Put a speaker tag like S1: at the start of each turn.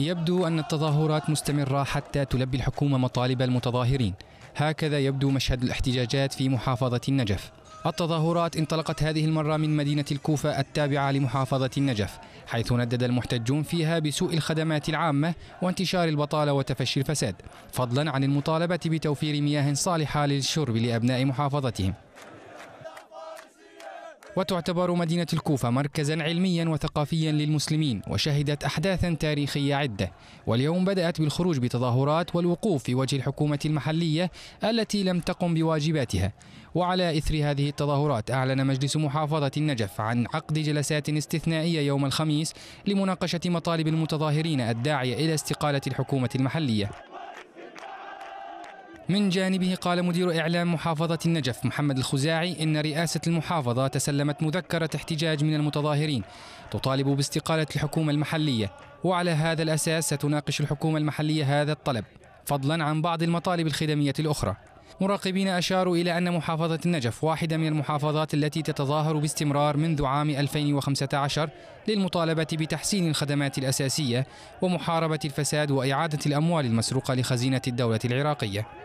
S1: يبدو أن التظاهرات مستمرة حتى تلبي الحكومة مطالب المتظاهرين هكذا يبدو مشهد الاحتجاجات في محافظة النجف التظاهرات انطلقت هذه المرة من مدينة الكوفة التابعة لمحافظة النجف حيث ندد المحتجون فيها بسوء الخدمات العامة وانتشار البطالة وتفشي الفساد فضلا عن المطالبة بتوفير مياه صالحة للشرب لأبناء محافظتهم وتعتبر مدينة الكوفة مركزا علميا وثقافيا للمسلمين وشهدت أحداثا تاريخية عدة واليوم بدأت بالخروج بتظاهرات والوقوف في وجه الحكومة المحلية التي لم تقم بواجباتها وعلى إثر هذه التظاهرات أعلن مجلس محافظة النجف عن عقد جلسات استثنائية يوم الخميس لمناقشة مطالب المتظاهرين الداعية إلى استقالة الحكومة المحلية من جانبه قال مدير إعلام محافظة النجف محمد الخزاعي إن رئاسة المحافظة تسلمت مذكرة احتجاج من المتظاهرين تطالب باستقالة الحكومة المحلية وعلى هذا الأساس ستناقش الحكومة المحلية هذا الطلب فضلا عن بعض المطالب الخدمية الأخرى مراقبين أشاروا إلى أن محافظة النجف واحدة من المحافظات التي تتظاهر باستمرار منذ عام 2015 للمطالبة بتحسين الخدمات الأساسية ومحاربة الفساد وإعادة الأموال المسروقة لخزينة الدولة العراقية